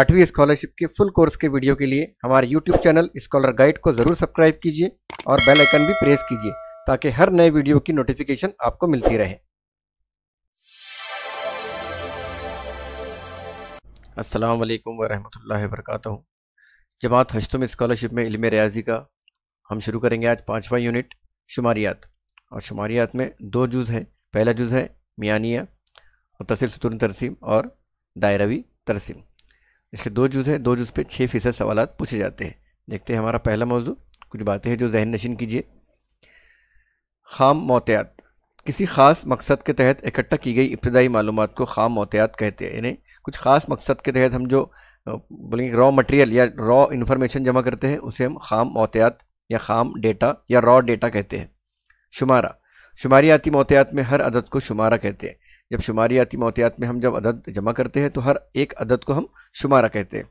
आठवीं स्कॉलरशिप के full course के वीडियो के लिए हमारे यूट्यूब चैनल स्कॉलर गाइड को ज़रूर सब्सक्राइब कीजिए और बेल आइकन भी प्रेस कीजिए ताकि हर नए वीडियो की नोटिफिकेशन आपको मिलती रहे अस्सलाम वालेकुम वरहमतुल्लाहि वबरकातुहू जमात हश्तम स्कॉलरशिप में इल्म रियाजी का हम शुरू करेंगे आज पाँचवा यूनिट शुमारियात और शुमारियात में दो जुज़ है पहला जुज़ है मियानिया मुतसिल सतुर तरसीम और दायरवी तरसीम इसके दो जुज़ हैं दो जुज़ पे छः फीसद सवाल पूछे जाते हैं देखते हैं हमारा पहला मौजू कुछ बातें हैं जो जहन नशीन कीजिए खाम मोतियात किसी ख़ास मकसद के तहत इकट्ठा की गई इब्तदाई मालूम को खाम मोतियात कहते हैं यानी कुछ ख़ास मकसद के तहत हम जो बोलेंगे रॉ मटेरियल या रॉ इन्फॉर्मेशन जमा करते हैं उसे हम खाम मोतियात या खाम डेटा या रॉ डेटा कहते हैं शुमारा शुमारियाती मोतियात में हर अदद को शुमारा कहते हैं जब शुमारियाती मोतियात में हम जब अदद जमा करते हैं तो हर एक अदद को हम शुमारा कहते हैं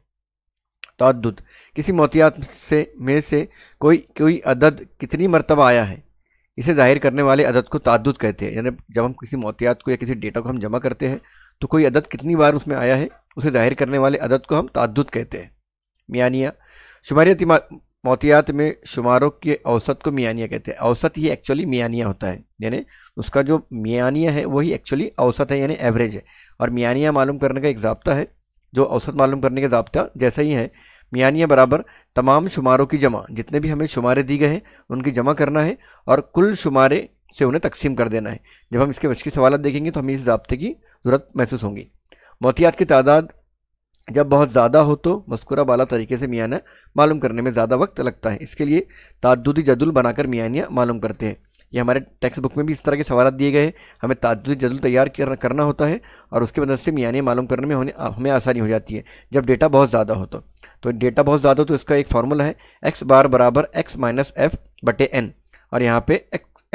तद किसी मोतियात से में से कोई कोई अदद कितनी मरतबा आया है इसे जाहिर करने वाले अदद को तद्दुद कहते हैं यानी जब हम किसी मोतियात को या किसी डेटा को हम जमा करते हैं तो कोई अदद कितनी बार उसमें आया है उसे जाहिर करने वाले अदद को हम तद्दुद कहते हैं मियानिया शुमारियाती मौतियात में शुमारों के औसत को मियानिया कहते हैं औसत ही एक्चुअली मियानिया होता है यानी उसका जो मियानिया है वही एक्चुअली औसत है यानी एवरेज है और मियानिया मालूम करने का एक जबता है जो औसत मालूम करने का जबता जैसा ही है मियानिया बराबर तमाम शुमारों की जमा जितने भी हमें शुमारे दी गए हैं उनकी जमा करना है और कुल शुमारे से उन्हें तकसीम कर देना है जब हम इसके मुश्किल सवालत देखेंगे तो हमें इस जबते की ज़रूरत महसूस होंगी मौतियात की तादाद जब बहुत ज़्यादा हो तो मस्कुरा वाला तरीके से मियाना मालूम करने में ज़्यादा वक्त लगता है इसके लिए तादुदी जदुल बनाकर मियानिया मालूम करते हैं ये हमारे टेक्स्ट बुक में भी इस तरह के सवाल दिए गए हैं हमें ताजुद जदुल तैयार करना होता है और उसके मदद से मियानिया मालूम करने में होने हमें आसानी हो जाती है जब डेटा बहुत ज़्यादा हो तो।, तो डेटा बहुत ज़्यादा हो तो इसका एक फार्मूला है एक्स बार बराबर एक्स माइनस एफ बटे एन और यहाँ पर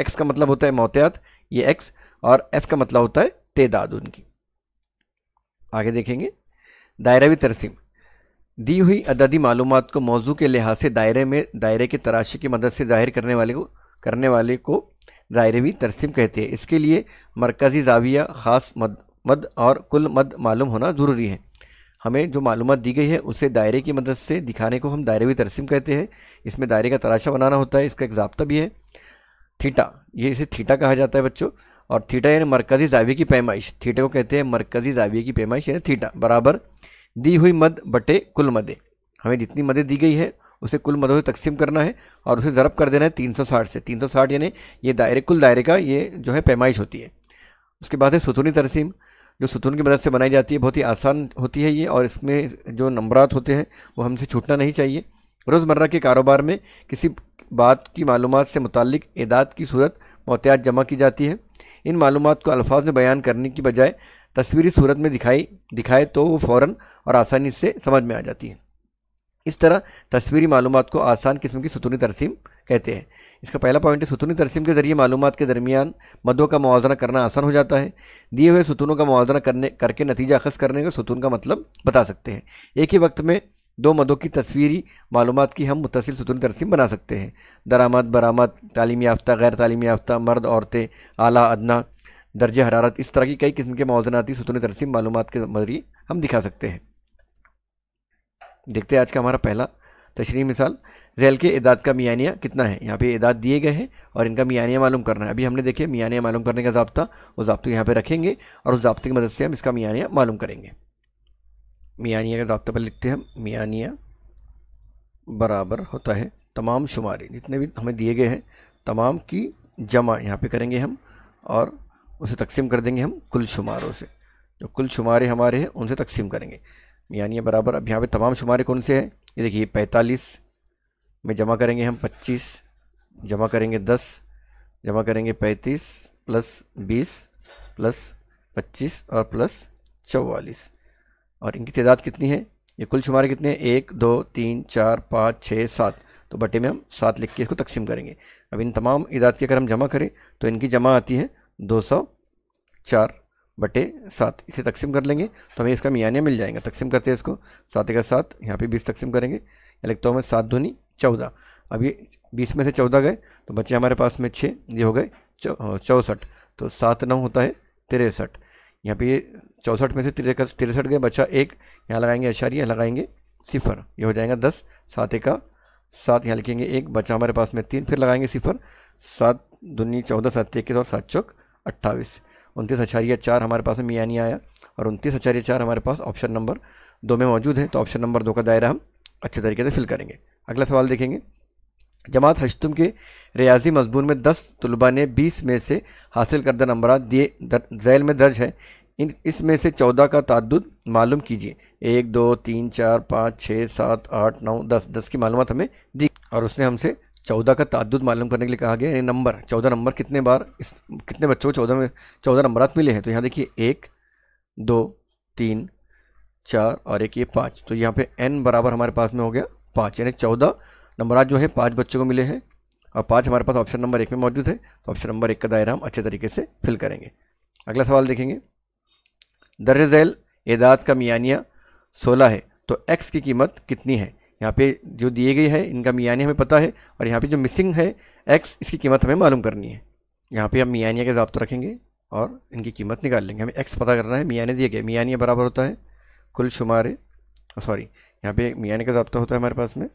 एक्स का मतलब होता है मोहतियात ये एक्स और एफ़ का मतलब होता है तेदाद उनकी आगे देखेंगे दायरवी तरसीम दी हुई अददी मालूम को मौजू के लिहाज से दायरे में दायरे की तराशी की मदद से जाहिर करने वाले को करने वाले को दायरवी तरसीम कहते हैं इसके लिए मरकज़ी जाविया ख़ास मद मद और कुल मद मालूम होना ज़रूरी है हमें जो मालूम दी गई है उसे दायरे की मदद से दिखाने को हम दायरेवी तरसीम कहते हैं इसमें दायरे का तराशा बनाना होता है इसका एक जबता भी है थीटा ये इसे थीटा कहा जाता है बच्चों और थीटा यानी मरकज़ी जाविये की पैमाइश थीटा को कहते हैं मरकज़ी जाविये की पैमाइश यानी थीटा बराबर दी हुई मद बटे कुल मदे हमें जितनी मदें दी गई है उसे कुल मदों से तकसीम करना है और उसे ज़रब कर देना है 360 से 360 यानी ये दायरे कुल दायरे का ये जो है पैमाइश होती है उसके बाद है सुतूनी तरसीम जो सुतून की मदद से बनाई जाती है बहुत ही आसान होती है ये और इसमें जो नंबरात होते हैं वो हमसे छूटना नहीं चाहिए रोज़मर्रा के कारोबार में किसी बात की मालूम से मुतल इदाद की सूरत मोहतियात जमा की जाती है इन मालूम को अल्फाज में बयान करने की बजाय तस्वीरी सूरत में दिखाई दिखाए तो वो फ़ौर और आसानी से समझ में आ जाती है इस तरह तस्वीरी मालूम को आसान किस्म की सतूनी तरसीम कहते हैं इसका पहला पॉइंट है सतूनी तरसीम के ज़रिए मालूम के दरमियान मदों का मुआवजा करना आसान हो जाता है दिए हुए सतूनों का मुजन करने करके नतीजा अखज़ करने का सतून का मतलब बता सकते हैं एक ही वक्त में दो मदों की तस्वीरी मालूम की हम मुतसिल सतून तरसीम बना सकते हैं दरामद बरामद तालीम याफ्ता गैर तालीम याफ्ता मर्द औरतें आला अदना दर्ज हरारत इस तरह की कई किस्म के मौजनाती सतून तरसीम मालूम के ज़रिए हम दिखा सकते हैं देखते हैं आज का हमारा पहला तशरी मिसाल जैल के इदाद का मियानिया कितना है यहाँ पे इदाद दिए गए हैं और इनका मियानिया मालूम करना है अभी हमने देखे मियानिया मालूम करने का जबता वो जबते यहाँ पे रखेंगे और उस जबते की मदद से हम इसका मियानिया मालूम करेंगे मियानिया का दाबता पर लिखते हैं मियानिया बराबर होता है तमाम शुमारी जितने भी हमें दिए गए हैं तमाम की जमा यहाँ पे करेंगे हम और उसे तकसीम कर देंगे हम कुल शुमारों से जो कुल शुमारे हमारे हैं उनसे तकसीम करेंगे मियानिया बराबर अब यहाँ पे तमाम शुमारे कौन से हैं ये देखिए पैंतालीस में जमा करेंगे हम पच्चीस जमा करेंगे दस जमा करेंगे पैंतीस प्लस बीस प्लस पच्चीस और प्लस चौवालीस और इनकी तादाद कितनी है ये कुल शुमारे कितने हैं एक दो तीन चार पाँच छः सात तो बटे में हम सात लिख के इसको तकसीम करेंगे अब इन तमाम इदाद की अगर हम जमा करें तो इनकी जमा आती है दो सौ चार बटे सात इसे तकसीम कर लेंगे तो हमें इसका मियानिया मिल जाएगा तकसीम करते हैं इसको सात का सात यहाँ पे बीस तकसीम करेंगे या लिखता हूँ मैं सात धोनी चौदह अब ये बीस में से चौदह गए तो बच्चे हमारे पास में छः ये हो गए चौंसठ तो सात नौ होता है तिरसठ यहाँ पे ये चौंसठ में से तिरसठ तिरसठ गए बच्चा एक यहाँ लगाएंगे अशारी लगाएंगे सिफर ये हो जाएगा दस सात एक का सात यहाँ लिखेंगे एक बचा हमारे पास में तीन फिर लगाएंगे सिफर सात दुनी चौदह सात इक्कीस और सात चौक अट्ठाईस उनतीस अचारिया चार हमारे पास में मियाँ आया और उनतीस अचारिया चार हमारे पास ऑप्शन नंबर दो में मौजूद है तो ऑप्शन नंबर दो का दायरा हम अच्छे तरीके से फिल करेंगे अगला सवाल देखेंगे जमात हजतुम के रियाजी मजमून में दस तलबा ने बीस में से हासिल करदा नंबर दिए जैल में दर्ज है इन इसमें से चौदह का तद मालूम कीजिए एक दो तीन चार पाँच छः सात आठ नौ दस दस की मालूम हमें दी और उसने हमसे चौदह का तदद मालूम करने के लिए कहा गया यानी नंबर चौदह नंबर कितने बार इस कितने बच्चों को चौदह में चौदह नंबर मिले हैं तो यहाँ देखिए एक दो तीन चार और एक ये पाँच तो यहाँ पे एन बराबर हमारे पास में हो गया पाँच यानी चौदह नंबर आज जो है पाँच बच्चों को मिले हैं और पाँच हमारे पास ऑप्शन नंबर एक में मौजूद है तो ऑप्शन नंबर एक का दायरा हम अच्छे तरीके से फिल करेंगे अगला सवाल देखेंगे दर्ज झैल एदाद का मियानिया सोलह है तो एक्स की कीमत कितनी है यहाँ पे जो दिए गई है इनका मियानिया हमें पता है और यहाँ पे जो मिसिंग है एक्स इसकी कीमत हमें मालूम करनी है यहाँ पे हम मियानिया के जब्त रखेंगे और इनकी कीमत निकाल लेंगे हमें एक्स पता करना है मियाने दिया गया मियानिया बराबर होता है कुल शुमार सॉरी यहाँ पे मियाने का जब्ता होता है हमारे पास में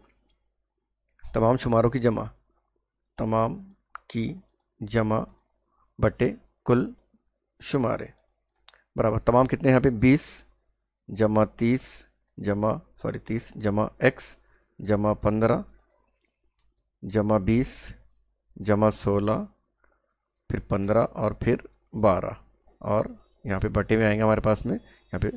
तमाम शुमारों की जमा तमाम की जमा बटे कुल शुमारे बराबर तमाम कितने यहाँ पे बीस जमा तीस जमा सॉरी तीस जमा एक्स जमा पंद्रह जमा बीस जमा सोलह फिर पंद्रह और फिर बारह और यहाँ पे बटे में आएंगे हमारे पास में यहाँ पे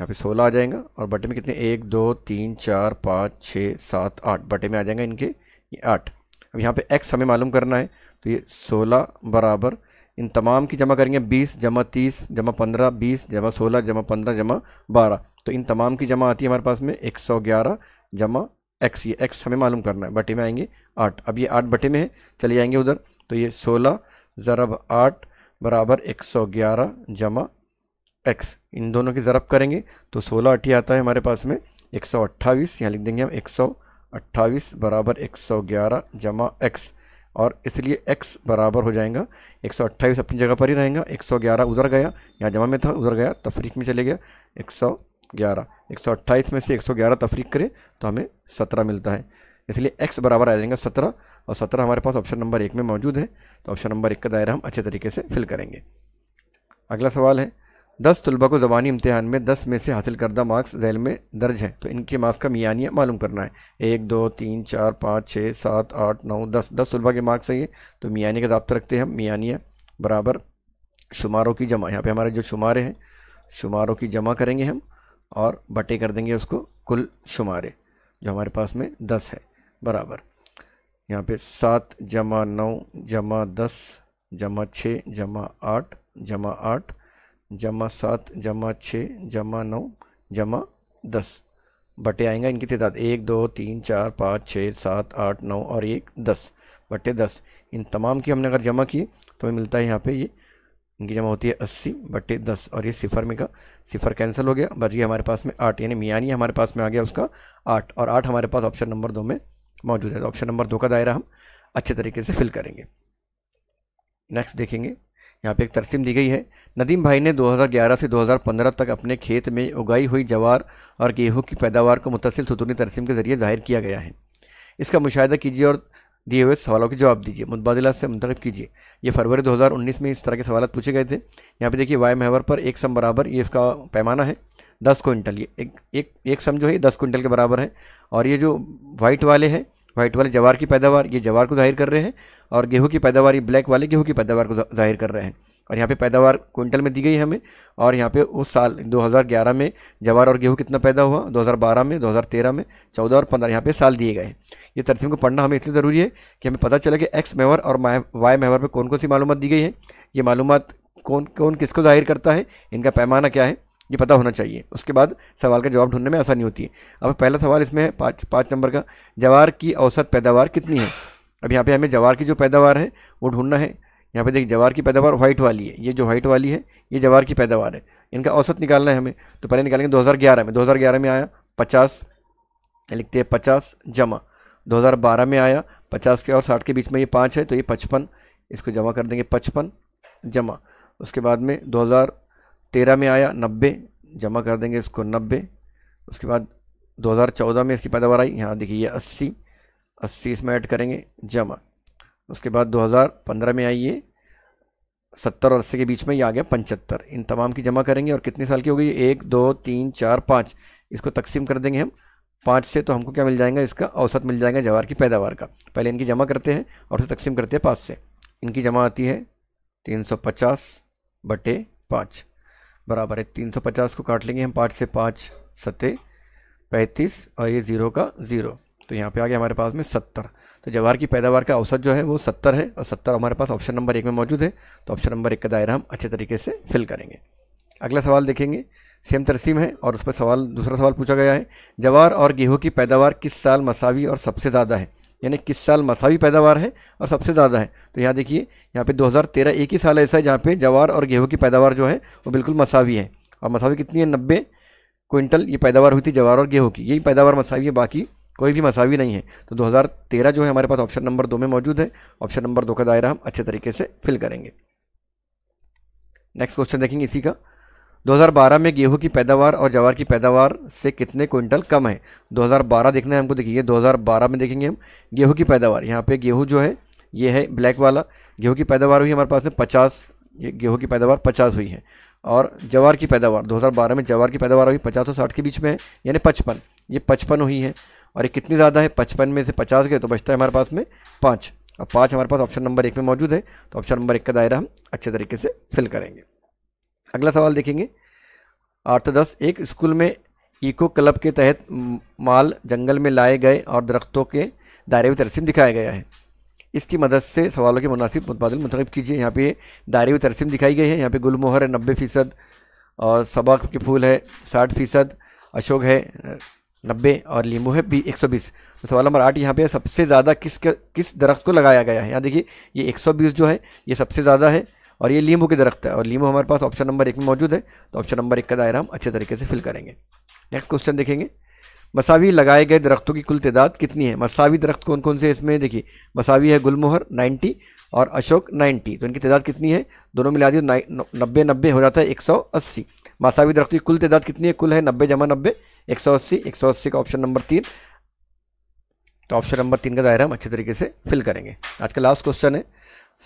यहाँ पे सोलह आ जाएगा और बटे में कितने एक दो तीन चार पाँच छः सात आठ बटे में आ जाएगा इनके ये आठ अब यहाँ पे एक्स हमें मालूम करना है तो ये सोलह बराबर इन तमाम की जमा करेंगे बीस जमा तीस जमा पंद्रह बीस जमा सोलह जमा पंद्रह जमा बारह तो इन तमाम की जमा आती है हमारे पास में एक सौ ग्यारह जमा एक्स ये एक्स हमें मालूम करना है बटे में आएंगे आठ अब ये आठ बटे में है चले जाएंगे उधर तो ये सोलह ज़रब आठ बराबर एक सौ ग्यारह जमा एक्स इन दोनों की ज़रब करेंगे तो सोलह अठी आता है हमारे पास में एक सौ अट्ठाईस यहाँ लिख देंगे हम एक सौ अट्ठाईस बराबर एक सौ ग्यारह जमा एक्स और इसलिए x बराबर हो जाएगा 128 अपनी जगह पर ही रहेगा 111 उधर गया यहाँ जमा में था उधर गया तफरीक में चले गया 111 128 में से 111 तफरीक करें तो हमें 17 मिलता है इसलिए x बराबर आ जाएगा 17 और 17 हमारे पास ऑप्शन नंबर एक में मौजूद है तो ऑप्शन नंबर एक का दायरा हम अच्छे तरीके से फिल करेंगे अगला सवाल है दस तलबा को ज़बानी इम्तहान में दस में से हासिल करदा मार्क्स जैल में दर्ज हैं तो इनके मार्क्स का मियानिया मालूम करना है एक दो तीन चार पाँच छः सात आठ नौ दस दस तलबा के मार्क्स है ये तो मियानी का जब्त रखते हैं हम मियानिया बराबर शुमारों की जमा यहाँ पे हमारे जो शुमारे हैं शुमारों की जमा करेंगे हम और बटे कर देंगे उसको कुल शुमारे जो हमारे पास में दस है बराबर यहाँ पर सात जमा नौ जमा दस जमा छः जमा आठ जमा आठ जमा सात जमा छः जमा नौ जमा दस बटे आएगा इनकी तदाद एक दो तीन चार पाँच छः सात आठ नौ और एक दस बटे दस इन तमाम की हमने अगर जमा किए तो हमें मिलता है यहाँ पे ये इनकी जमा होती है अस्सी बटे दस और ये सिफर में का सिफर कैंसिल हो गया बच गया हमारे पास में आठ यानी मियानी हमारे पास में आ गया उसका आठ और आठ हमारे पास ऑप्शन नंबर दो में मौजूद है तो ऑप्शन नंबर दो का दायरा हम अच्छे तरीके से फिल करेंगे नेक्स्ट देखेंगे यहाँ पे एक तरसीम दी गई है नदीम भाई ने 2011 से 2015 तक अपने खेत में उगाई हुई जवार और गेहूँ की पैदावार को मुतसिल सुतूनी तरसीम के ज़रिए जाहिर किया गया है इसका मुशाह कीजिए और दिए हुए सवालों के जवाब दीजिए मुतबादला से मुंतब कीजिए ये फरवरी 2019 में इस तरह के सवाल पूछे गए थे यहाँ पे देखिए वाई महवर पर एक सम बराबर ये इसका पैमाना है दस क्विंटल ये एक एक एक सम जो है दस क्विंटल के बराबर है और ये जो वाइट वाले हैं व्हाइट वाले जवार की पैदावार ये जवार को जाहिर कर रहे हैं और गेहूँ की पैदावार ये ब्लैक वाले गेहूँ की पैदावार को जाहिर कर रहे हैं और यहाँ पे पैदावार क्विंटल में दी गई है हमें और यहाँ पे उस साल 2011 में जवार और गेहूँ कितना पैदा हुआ 2012 में 2013 में 14 और 15 यहाँ पे साल दिए गए ये तरतीब को पढ़ना हमें इसलिए ज़रूरी है कि हमें पता चले कि एक्स मेवर और वाई मेवर पर कौन कौन सी मालूम दी गई है ये मालूम कौन कौन किसको जाहिर करता है इनका पैमाना क्या है ये पता होना चाहिए उसके बाद सवाल का जवाब ढूंढने में आसानी होती है अब पहला सवाल इसमें है पाँच पाँच नंबर का जवार की औसत पैदावार कितनी है अब यहाँ पे हमें जवार की जो पैदावार है वो ढूंढना है यहाँ पे देखिए जवार की पैदावार व्हाइट वाली है ये जो व्हाइट वाली है ये जवार की पैदावार है इनका औसत निकालना है हमें तो पहले निकालेंगे दो में दो में आया पचास लिखते हैं पचास जमा दो में आया पचास के और साठ के बीच में ये पाँच है तो ये पचपन इसको जमा कर देंगे पचपन जमा उसके बाद में दो तेरह में आया नब्बे जमा कर देंगे इसको नब्बे उसके बाद दो हज़ार चौदह में इसकी पैदावार आई यहाँ देखिए ये अस्सी अस्सी इसमें ऐड करेंगे जमा उसके बाद दो हज़ार पंद्रह में आई ये सत्तर और अस्सी के बीच में ये आ गया पचहत्तर इन तमाम की जमा करेंगे और कितने साल की हो गई एक दो तीन चार पाँच इसको तकसीम कर देंगे हम पाँच से तो हमको क्या मिल जाएगा इसका औसत मिल जाएगा जवार की पैदावार का पहले इनकी जमा करते हैं और उसे तकसीम करते हैं पाँच से इनकी जमा आती है तीन सौ पचास बटे पाँच बराबर है तीन सौ पचास को काट लेंगे हम पाँच से पाँच सत्ते पैंतीस और ये ज़ीरो का ज़ीरो तो यहाँ पे आ गया हमारे पास में सत्तर तो जवार की पैदावार का औसत जो है वो सत्तर है और सत्तर हमारे पास ऑप्शन नंबर एक में मौजूद है तो ऑप्शन नंबर एक का दायरा हम अच्छे तरीके से फिल करेंगे अगला सवाल देखेंगे सेम तरसीम है और उस पर सवाल दूसरा सवाल पूछा गया है जवार और गेहूँ की पैदावार किस साल मसावी और सबसे ज़्यादा है यानी किस साल मसावी पैदावार है और सबसे ज़्यादा है तो यहाँ देखिए यहाँ पे 2013 एक ही साल ऐसा है जहाँ पे जवार और गेहूं की पैदावार जो है वो बिल्कुल मसावी है और मसावी कितनी है नब्बे क्विंटल ये पैदावार हुई थी जवार और गेहूँ की यही पैदावार मसावी है बाकी कोई भी मसावी नहीं है तो दो जो है हमारे पास ऑप्शन नंबर दो में मौजूद है ऑप्शन नंबर दो का दायरा हम अच्छे तरीके से फिल करेंगे नेक्स्ट क्वेश्चन देखेंगे इसी का 2012 में गेहूं की पैदावार और जवार की पैदावार से कितने क्विंटल कम है 2012 देखना है हमको देखिए 2012 में देखेंगे हम गेहूं की पैदावार यहाँ पे गेहूं जो है ये है ब्लैक वाला गेहूं की पैदावार हुई हमारे पास में पचास ये गेहूं की पैदावार पचास हुई है और जवार की पैदावार 2012 में जवार की पैदावार हुई पचास और साठ के बीच में है यानी पचपन ये पचपन हुई है और ये कितनी ज़्यादा है पचपन में से पचास गए तो बचता है हमारे पास में पाँच और पाँच हमारे पास ऑप्शन नंबर एक में मौजूद है तो ऑप्शन नंबर एक का दायरा हम अच्छे तरीके से फिल करेंगे अगला सवाल देखेंगे आठ दस एक स्कूल में इको क्लब के तहत माल जंगल में लाए गए और दरख्तों के दायरे में तरसीम दिखाया गया है इसकी मदद से सवालों के मुनासिब मुतबादल मंतखब कीजिए यहाँ पे दायरे में तरसीम दिखाई गई है यहाँ पे गुलमोहर है नब्बे फ़ीसद और सबाक के फूल है साठ फ़ीसद अशोक है नब्बे और लीमू है भी एक सौ बीस तो सवाल नंबर आठ यहाँ पर सबसे ज़्यादा किस किस दरख्त को लगाया गया है यहाँ देखिए ये एक सौ बीस जो है ये सबसे ज़्यादा है और ये लीमू के दरख्त है और लीमू हमारे पास ऑप्शन नंबर एक में मौजूद है तो ऑप्शन नंबर एक का दायरा हम अच्छे तरीके से फिल करेंगे नेक्स्ट क्वेश्चन देखेंगे मसावी लगाए गए दरख्तों की कुल तदाद कितनी है मसावी दरख्त कौन कौन से इसमें देखिए मसावी है गुलमोहर 90 और अशोक 90 तो इनकी तदाद कितनी है दोनों मिला दिए नब्बे नब्बे हो जाता है 180 मसावी दरख्त की कुल तदाद कितनी है कुल है नब्बे जमा नब्बे एक सौ अस्सी एक सौ अस्सी का ऑप्शन नंबर तीन तो ऑप्शन नंबर तीन का दायरा हम अच्छे तरीके से फिल करेंगे आज का लास्ट क्वेश्चन है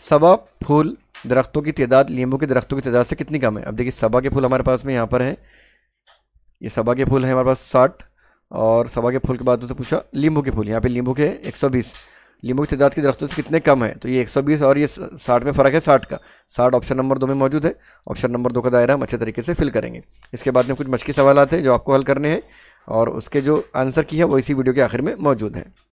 सबा फूल दरख्तों की तादाद नींबू के दरख्तों की तादाद से कितनी कम है अब देखिए सबा के फूल हमारे पास में यहाँ पर है ये सबा के फूल हैं हमारे पास साठ और सबा के फूल के बाद उनसे तो पूछा नींबू के फूल यहाँ पे नींबू के एक सौ बीस नींबू की तादाद के दरख्तों से कितने कम है तो ये 120 और ये 60 में फ़र्क है 60 का 60 ऑप्शन नंबर दो में मौजूद है ऑप्शन नंबर दो का दायरा हम अच्छे तरीके से फिल करेंगे इसके बाद में कुछ मशक़ी सवाल आते हैं जो आपको हल करने हैं और उसके जो आंसर की है वो इसी वीडियो के आखिर में मौजूद है